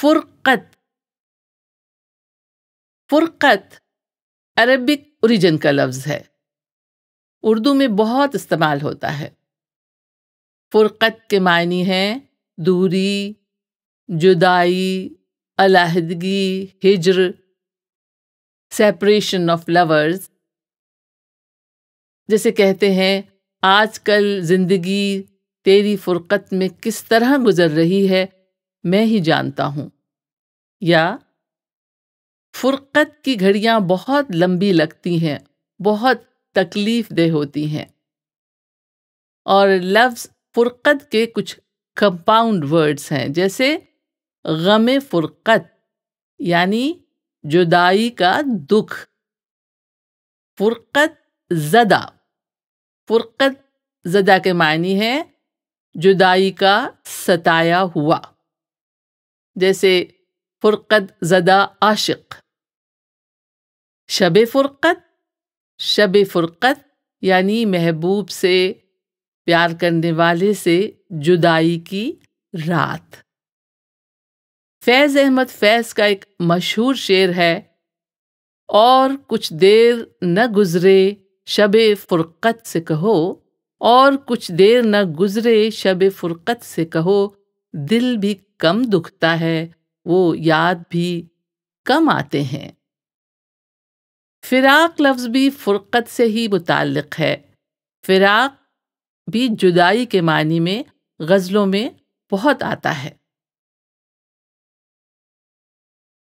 फुरकत फुरकत Arabic origin का लफ्ज़ है उर्दू में बहुत इस्तेमाल होता है फुरकत के मायने हैं दूरी जुदाई अलहदगी हिजर सेपरेशन ऑफ लवर्स जैसे कहते हैं आजकल ज़िंदगी तेरी फुरकत में किस तरह गुजर रही है मैं ही जानता हूँ या फुरक़त की घड़ियाँ बहुत लंबी लगती हैं बहुत तकलीफ़ दह होती हैं और लफ्ज़ फ़ुरक़त के कुछ कंपाउंड वर्ड्स हैं जैसे गम फ़ुरक़त यानी जुदाई का दुख फ़ुरक़त ज़दा फ़ुरक़त ज़दा के मानी है जुदाई का सताया हुआ जैसे फुरकत ज़दा आशिक शब फुरकत शब फुरकत यानी महबूब से प्यार करने वाले से जुदाई की रात फैज़ अहमद फैज़ का एक मशहूर शेर है और कुछ देर न गुज़रे शब फुरकत से कहो और कुछ देर न गुज़रे शब फुरकत से कहो दिल भी कम दुखता है वो याद भी कम आते हैं फिराक लफ्ज़ भी फ़ुरक़त से ही मुतक़ है फिराक भी जुदाई के मानी में गज़लों में बहुत आता है